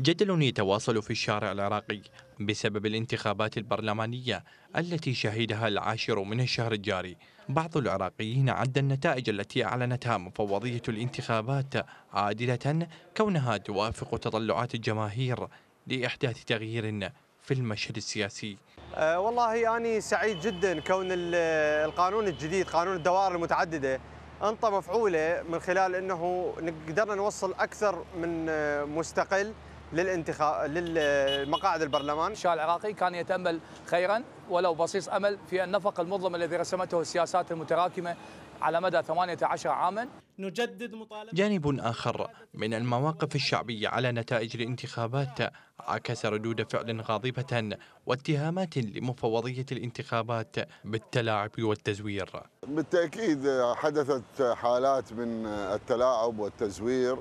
جدل يتواصل في الشارع العراقي بسبب الانتخابات البرلمانية التي شهدها العاشر من الشهر الجاري بعض العراقيين عد النتائج التي أعلنتها مفوضية الانتخابات عادلة كونها توافق تطلعات الجماهير لإحداث تغيير في المشهد السياسي أه، والله أنا سعيد جدا كون القانون الجديد قانون الدوائر المتعددة أنطى مفعوله من خلال أنه قدرنا نوصل أكثر من أه، مستقل للانتخاب للمقاعد البرلمان الشاه العراقي كان يتامل خيرا ولو بصيص امل في النفق المظلم الذي رسمته السياسات المتراكمه على مدى 18 عاما نجدد مطالبة جانب آخر من المواقف الشعبية على نتائج الانتخابات عكس ردود فعل غاضبة واتهامات لمفوضية الانتخابات بالتلاعب والتزوير بالتأكيد حدثت حالات من التلاعب والتزوير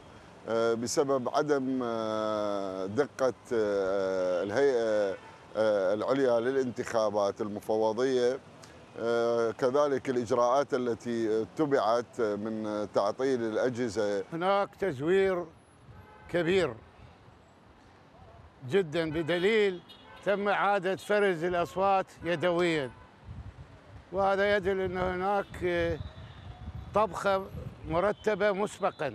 آه، بسبب عدم آه، دقة آه، الهيئة العليا للانتخابات المفوضية كذلك الإجراءات التي اتبعت من تعطيل الأجهزة هناك تزوير كبير جدا بدليل تم إعادة فرز الأصوات يدويا وهذا يدل أن هناك طبخة مرتبة مسبقاً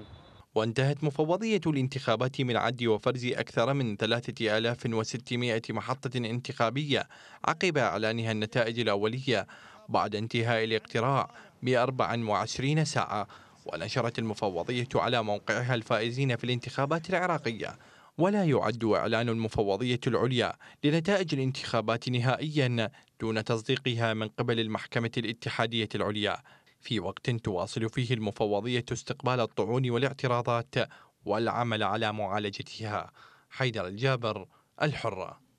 وانتهت مفوضية الانتخابات من عد وفرز أكثر من 3600 محطة انتخابية عقب إعلانها النتائج الأولية بعد انتهاء الاقتراع ب 24 ساعة ونشرت المفوضية على موقعها الفائزين في الانتخابات العراقية ولا يعد إعلان المفوضية العليا لنتائج الانتخابات نهائيا دون تصديقها من قبل المحكمة الاتحادية العليا في وقت تواصل فيه المفوضية استقبال الطعون والاعتراضات والعمل على معالجتها حيدر الجابر الحرة